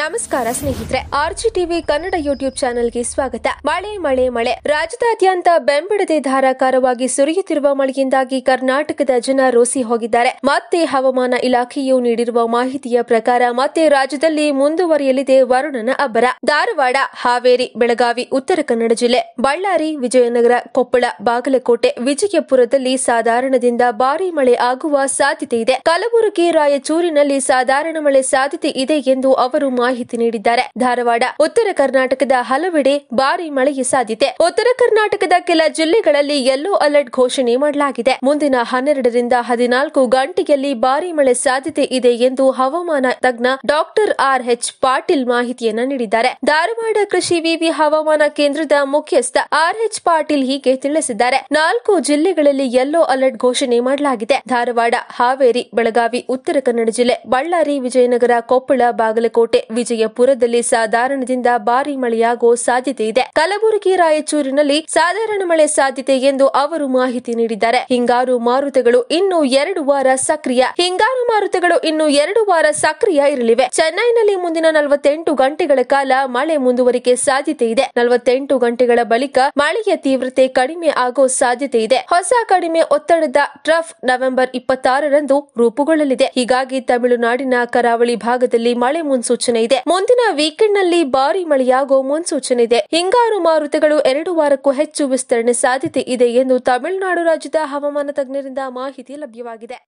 ನಮಸ್ಕಾರ ಸ್ನೇಹಿತರೆ ಆರ್ಜಿ TV Kannada YouTube ಚಾನೆಲ್ಗೆ ಸ್ವಾಗತ ಮಳೆ ಮಳೆ ಮಳೆ ರಾಜ್ಯದಾದ್ಯಂತ ಬೆಂಬಡದೆ ಧಾರಾಕಾರವಾಗಿ ಸುರಿಯುತ್ತಿರುವ ಮಳೆಯಿಂದಾಗಿ ಕರ್ನಾಟಕದ ಜನ ರೋಸಿ ಹೋಗಿದ್ದಾರೆ ಮತ್ತೆ ಹವಾಮಾನ ಇಲಾಖೆಯು ನೀಡಿರುವ ಮಾಹಿತಿಯ ಪ್ರಕಾರ ಮತ್ತೆ ರಾಜ್ಯದಲ್ಲಿ ಮುಂದುವರಿಯಲಿದೆ ವರುಣನ ಅಬ್ಬರ ಧಾರವಾಡ ಹಾವೇರಿ ಬೆಳಗಾವಿ ಉತ್ತರ ಕನ್ನಡ ಜಿಲ್ಲೆ ಬಳ್ಳಾರಿ ವಿಜಯನಗರ ಕೊಪ್ಪಳ ಬಾಗಲಕೋಟೆ ವಿಜಯಪುರದಲ್ಲಿ ಸಾಧಾರಣದಿಂದ ಭಾರೀ ಮಳೆ ಆಗುವ ಸಾಧ್ಯತೆ ಇದೆ ಕಲಬುರಗಿ ರಾಯಚೂರಿನಲ್ಲಿ ಸಾಧಾರಣ ಮಳೆ ಸಾಧ್ಯತೆ ಇದೆ ಎಂದು ಅವರು ಮಾಹಿತಿ ನೀಡಿದ್ದಾರೆ ಧಾರವಾಡ ಉತ್ತರ ಕರ್ನಾಟಕದ ಹಲವೆಡೆ ಭಾರಿ ಮಳೆಯ ಸಾಧ್ಯತೆ ಉತ್ತರ ಕರ್ನಾಟಕದ ಕೆಲ ಜಿಲ್ಲೆಗಳಲ್ಲಿ ಯೆಲ್ಲೋ ಅಲರ್ಟ್ ಘೋಷಣೆ ಮಾಡಲಾಗಿದೆ ಮುಂದಿನ ಹನ್ನೆರಡರಿಂದ ಹದಿನಾಲ್ಕು ಗಂಟೆಯಲ್ಲಿ ಭಾರಿ ಮಳೆ ಸಾಧ್ಯತೆ ಇದೆ ಎಂದು ಹವಾಮಾನ ತಜ್ಞ ಡಾಕ್ಟರ್ ಆರ್ ಎಚ್ ಪಾಟೀಲ್ ಮಾಹಿತಿಯನ್ನು ನೀಡಿದ್ದಾರೆ ಧಾರವಾಡ ಕೃಷಿ ವಿವಿ ಹವಾಮಾನ ಕೇಂದ್ರದ ಮುಖ್ಯಸ್ಥ ಆರ್ ಎಚ್ ಪಾಟೀಲ್ ಹೀಗೆ ತಿಳಿಸಿದ್ದಾರೆ ನಾಲ್ಕು ಜಿಲ್ಲೆಗಳಲ್ಲಿ ಯೆಲ್ಲೋ ಅಲರ್ಟ್ ಘೋಷಣೆ ಮಾಡಲಾಗಿದೆ ಧಾರವಾಡ ಹಾವೇರಿ ಬೆಳಗಾವಿ ಉತ್ತರ ಕನ್ನಡ ಜಿಲ್ಲೆ ಬಳ್ಳಾರಿ ವಿಜಯನಗರ ಕೊಪ್ಪಳ ಬಾಗಲಕೋಟೆ ವಿಜಯಪುರದಲ್ಲಿ ಸಾಧಾರಣದಿಂದ ಭಾರೀ ಮಳೆಯಾಗುವ ಸಾಧ್ಯತೆ ಇದೆ ಕಲಬುರಗಿ ರಾಯಚೂರಿನಲ್ಲಿ ಸಾಧಾರಣ ಮಳೆ ಸಾಧ್ಯತೆ ಎಂದು ಅವರು ಮಾಹಿತಿ ನೀಡಿದ್ದಾರೆ ಹಿಂಗಾರು ಮಾರುತಗಳು ಇನ್ನು ಎರಡು ವಾರ ಸಕ್ರಿಯ ಹಿಂಗಾರು ಮಾರುತಗಳು ಇನ್ನು ಎರಡು ವಾರ ಸಕ್ರಿಯ ಇರಲಿವೆ ಚೆನ್ನೈನಲ್ಲಿ ಮುಂದಿನ ನಲವತ್ತೆಂಟು ಗಂಟೆಗಳ ಕಾಲ ಮಳೆ ಮುಂದುವರಿಕೆ ಸಾಧ್ಯತೆ ಇದೆ ನಲವತ್ತೆಂಟು ಗಂಟೆಗಳ ಬಳಿಕ ಮಳೆಯ ತೀವ್ರತೆ ಕಡಿಮೆ ಆಗೋ ಸಾಧ್ಯತೆ ಇದೆ ಹೊಸ ಕಡಿಮೆ ಒತ್ತಡದ ಟ್ರಫ್ ನವೆಂಬರ್ ಇಪ್ಪತ್ತಾರರಂದು ರೂಪುಗೊಳ್ಳಲಿದೆ ಹೀಗಾಗಿ ತಮಿಳುನಾಡಿನ ಕರಾವಳಿ ಭಾಗದಲ್ಲಿ ಮಳೆ ಮುನ್ಸೂಚನೆ ಇದೆ ಮುಂದಿನ ವೀಕೆಂಡ್ ನಲ್ಲಿ ಭಾರಿ ಮಳೆಯಾಗುವ ಮುನ್ಸೂಚನೆ ಇದೆ ಹಿಂಗಾರು ಮಾರುತಗಳು ಎರಡು ವಾರಕ್ಕೂ ಹೆಚ್ಚು ವಿಸ್ತರಣೆ ಸಾಧ್ಯತೆ ಇದೆ ಎಂದು ತಮಿಳುನಾಡು ರಾಜ್ಯದ ಹವಾಮಾನ ತಜ್ಞರಿಂದ ಮಾಹಿತಿ ಲಭ್ಯವಾಗಿದೆ